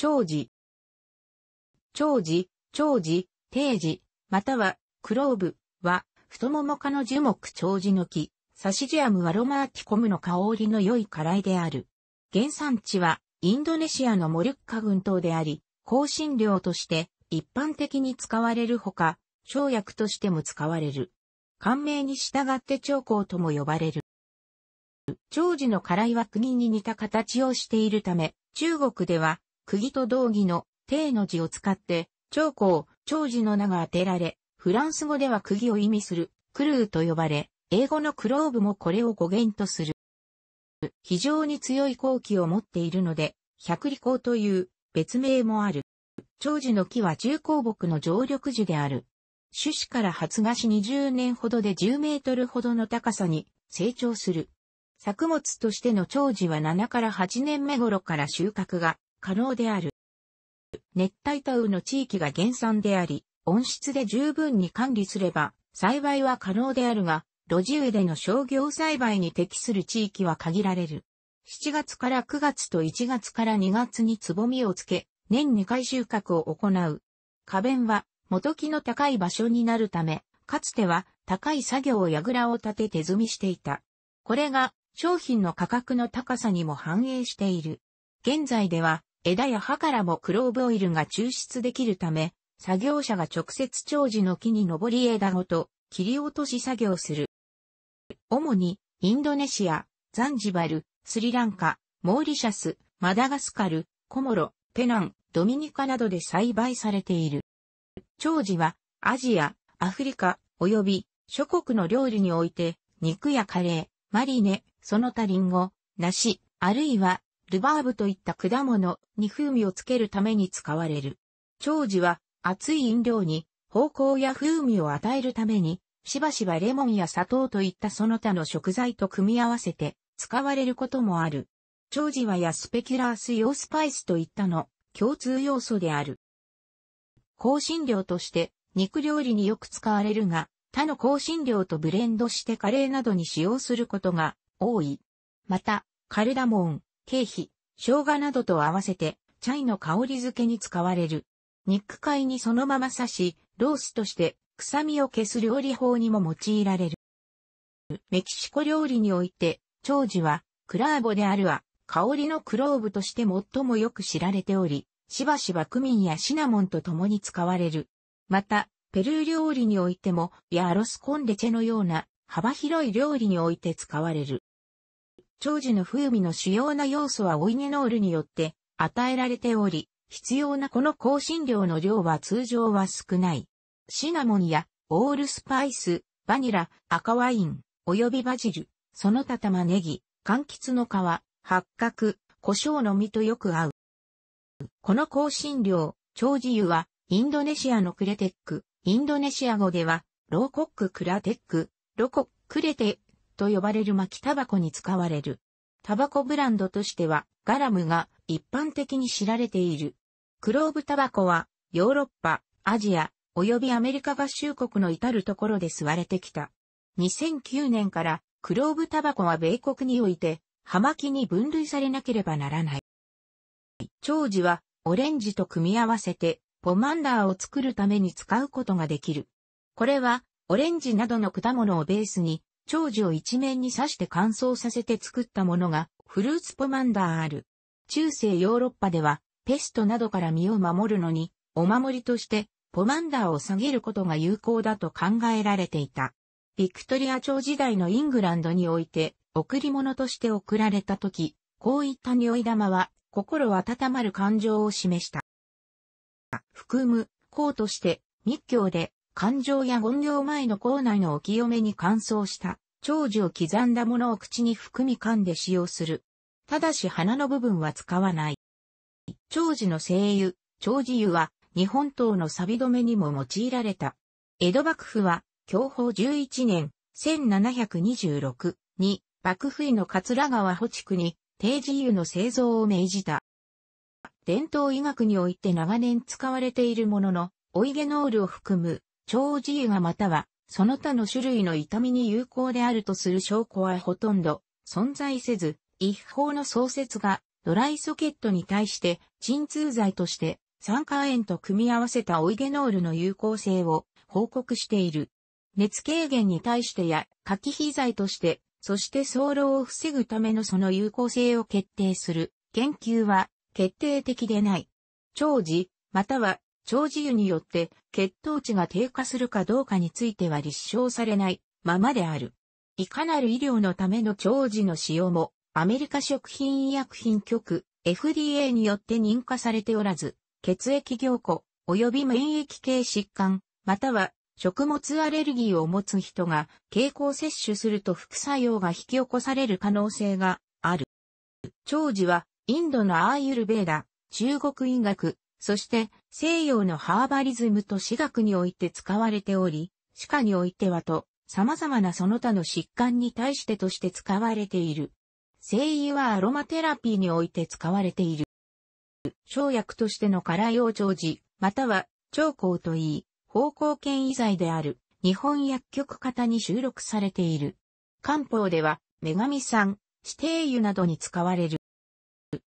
長寿、長寿、長寿、定時、または、クローブは、太もも科の樹木長寿の木、サシジアムアロマーティコムの香りの良い辛いである。原産地は、インドネシアのモルッカ群島であり、香辛料として一般的に使われるほか、生薬としても使われる。官名に従って長香とも呼ばれる。長寿の辛いは国に似た形をしているため、中国では釘と道義の、定の字を使って、長江、長寿の名が当てられ、フランス語では釘を意味する、クルーと呼ばれ、英語のクローブもこれを語源とする。非常に強い好機を持っているので、百里香という別名もある。長寿の木は重鉱木の常緑樹である。種子から発芽し20年ほどで10メートルほどの高さに成長する。作物としての長寿は7から8年目頃から収穫が可能である。熱帯タウの地域が原産であり、温室で十分に管理すれば、栽培は可能であるが、路地植えでの商業栽培に適する地域は限られる。7月から9月と1月から2月につぼみをつけ、年2回収穫を行う。花弁は元木の高い場所になるため、かつては高い作業をらを立て手摘みしていた。これが商品の価格の高さにも反映している。現在では枝や葉からもクローブオイルが抽出できるため、作業者が直接長寿の木に登り枝ごと切り落とし作業する。主に、インドネシア、ザンジバル、スリランカ、モーリシャス、マダガスカル、コモロ、ペナン、ドミニカなどで栽培されている。長寿は、アジア、アフリカ、及び諸国の料理において、肉やカレー、マリネ、その他リンゴ、梨、あるいはルバーブといった果物に風味をつけるために使われる。長寿は熱い飲料に芳香や風味を与えるために、しばしばレモンや砂糖といったその他の食材と組み合わせて使われることもある。長寿はやスペキュラース用スパイスといったの共通要素である。香辛料として肉料理によく使われるが、他の香辛料とブレンドしてカレーなどに使用することが多い。また、カルダモン、経費、生姜などと合わせて、チャイの香り付けに使われる。肉塊にそのまま刺し、ロースとして臭みを消す料理法にも用いられる。メキシコ料理において、長寿はクラーボであるは、香りのクローブとして最もよく知られており、しばしばクミンやシナモンと共に使われる。また、ペルー料理においても、ヤアロスコンデチェのような幅広い料理において使われる。長寿の風味の主要な要素はオイネノールによって与えられており、必要なこの香辛料の量は通常は少ない。シナモンやオールスパイス、バニラ、赤ワイン、およびバジル、その他玉ねぎ、柑橘の皮、八角、胡椒の実とよく合う。この香辛料、長寿油は、インドネシアのクレテック、インドネシア語では、ローコッククラテック、ロコックレテッと呼ばれる巻きタバコに使われる。タバコブランドとしてはガラムが一般的に知られている。クローブタバコはヨーロッパ、アジア、及びアメリカ合衆国の至るところで吸われてきた。2009年からクローブタバコは米国において、葉巻に分類されなければならない。長寿はオレンジと組み合わせてポマンダーを作るために使うことができる。これはオレンジなどの果物をベースに長寿を一面に刺して乾燥させて作ったものがフルーツポマンダーある。中世ヨーロッパではペストなどから身を守るのにお守りとしてポマンダーを下げることが有効だと考えられていた。ビクトリア朝時代のイングランドにおいて贈り物として贈られた時、こういった匂い玉は心温まる感情を示した。含む、うとして密教で感情や言量前の口内のお清めに乾燥した、長寿を刻んだものを口に含み噛んで使用する。ただし鼻の部分は使わない。長寿の精油、長寿油は日本刀の錆止めにも用いられた。江戸幕府は、享保11年、1726に、幕府医の桂川保地区に、定時油の製造を命じた。伝統医学において長年使われているものの、オイゲノールを含む超自由がまたは、その他の種類の痛みに有効であるとする証拠はほとんど存在せず、一方の創設がドライソケットに対して鎮痛剤として酸化塩と組み合わせたオイゲノールの有効性を報告している。熱軽減に対してや、柿皮剤として、そして早漏を防ぐためのその有効性を決定する研究は決定的でない。長寿、または長寿湯によって血糖値が低下するかどうかについては立証されないままである。いかなる医療のための長寿の使用もアメリカ食品医薬品局 FDA によって認可されておらず、血液凝固及び免疫系疾患、または食物アレルギーを持つ人が経口摂取すると副作用が引き起こされる可能性がある。長寿はインドのアーユルベーダ、中国医学、そして西洋のハーバリズムと私学において使われており、歯科においてはと様々なその他の疾患に対してとして使われている。精油はアロマテラピーにおいて使われている。生薬としての辛い王長時、または長江といい、方向圏威剤である日本薬局型に収録されている。漢方では女神さん、指定油などに使われる。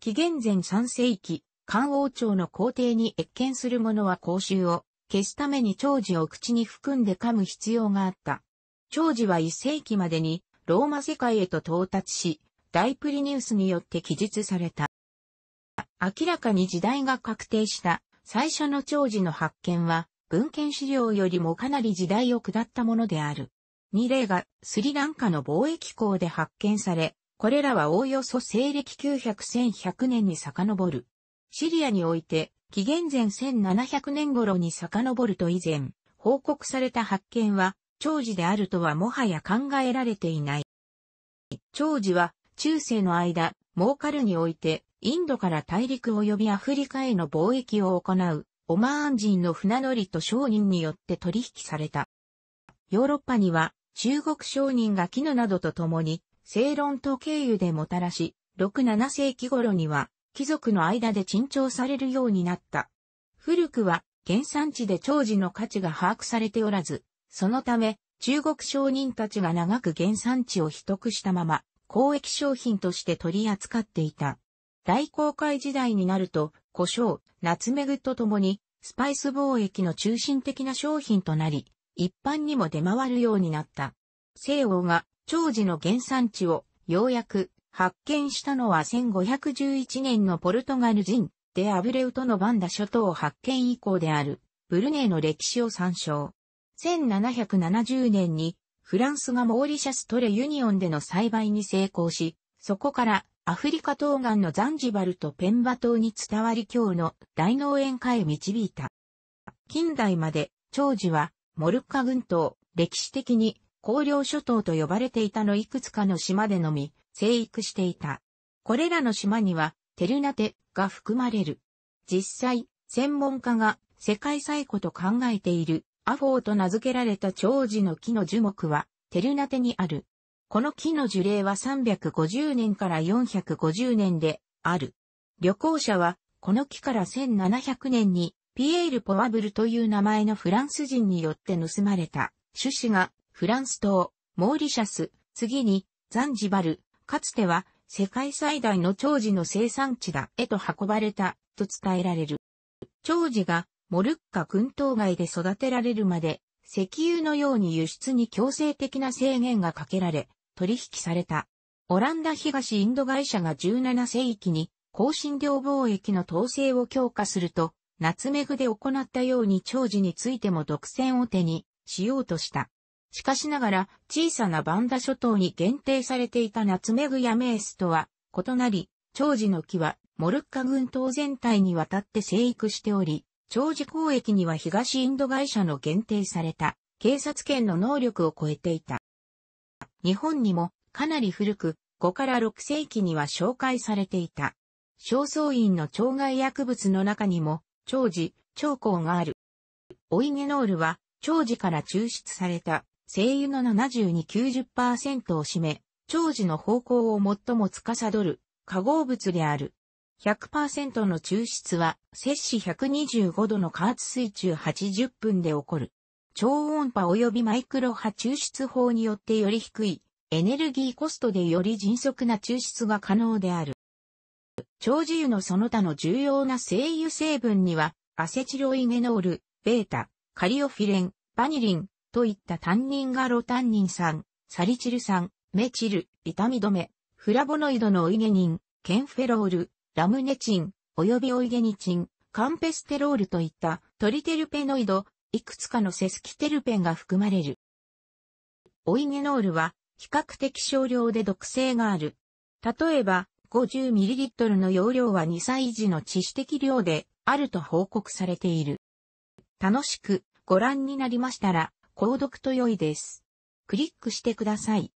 紀元前3世紀、漢王朝の皇帝に越見する者は口臭を消すために長寿を口に含んで噛む必要があった。長寿は1世紀までにローマ世界へと到達し、大プリニウスによって記述された。明らかに時代が確定した最初の長寿の発見は、文献資料よりもかなり時代を下ったものである。二例がスリランカの貿易港で発見され、これらはおおよそ西暦900-1100年に遡る。シリアにおいて、紀元前1700年頃に遡ると以前、報告された発見は、長寿であるとはもはや考えられていない。長寿は、中世の間、儲かるにおいて、インドから大陸及びアフリカへの貿易を行う、オマーン人の船乗りと商人によって取引された。ヨーロッパには、中国商人が絹などと共に、正論と経由でもたらし、6、7世紀頃には、貴族の間で珍重されるようになった。古くは原産地で長寿の価値が把握されておらず、そのため中国商人たちが長く原産地を秘匿したまま交易商品として取り扱っていた。大航海時代になると、胡椒、ナツメグとともに、スパイス貿易の中心的な商品となり、一般にも出回るようになった。西欧が長寿の原産地をようやく発見したのは1511年のポルトガル人、でアブレウトのバンダ諸島発見以降である、ブルネイの歴史を参照。1770年に、フランスがモーリシャストレユニオンでの栽培に成功し、そこからアフリカ東岸のザンジバルとペンバ島に伝わり今日の大農園化へ導いた。近代まで、長寿は、モルッカ群島、歴史的に、高陵諸島と呼ばれていたのいくつかの島でのみ、生育していた。これらの島にはテルナテが含まれる。実際、専門家が世界最古と考えているアフォーと名付けられた長寿の木の樹木はテルナテにある。この木の樹齢は350年から450年である。旅行者はこの木から1700年にピエール・ポワブルという名前のフランス人によって盗まれた種子がフランス島、モーリシャス、次にザンジバル、かつては世界最大の長寿の生産地だへと運ばれたと伝えられる。長寿がモルッカ群島外で育てられるまで石油のように輸出に強制的な制限がかけられ取引された。オランダ東インド会社が17世紀に香辛料貿易の統制を強化すると、ナツメグで行ったように長寿についても独占を手にしようとした。しかしながら、小さなバンダ諸島に限定されていたナツメグやメースとは異なり、長寿の木はモルッカ群島全体にわたって生育しており、長寿交易には東インド会社の限定された警察権の能力を超えていた。日本にもかなり古く5から6世紀には紹介されていた。正倉院の腸外薬物の中にも長寿、長江がある。オイゲノールは長寿から抽出された精油の72-90%を占め、長寿の方向を最も司る化合物である。100%の抽出は、摂氏125度の加圧水中80分で起こる。超音波及びマイクロ波抽出法によってより低い、エネルギーコストでより迅速な抽出が可能である。長寿油のその他の重要な精油成分には、アセチロイゲノール、ベータ、カリオフィレン、バニリン、といった単人がガロ単ニン酸、サリチル酸、メチル、痛み止め、フラボノイドのオイゲニン、ケンフェロール、ラムネチン、及びオイゲニチン、カンペステロールといったトリテルペノイド、いくつかのセスキテルペンが含まれる。オイゲノールは比較的少量で毒性がある。例えば、50ml の容量は2歳児の致死的量であると報告されている。楽しくご覧になりましたら、購読と良いです。クリックしてください。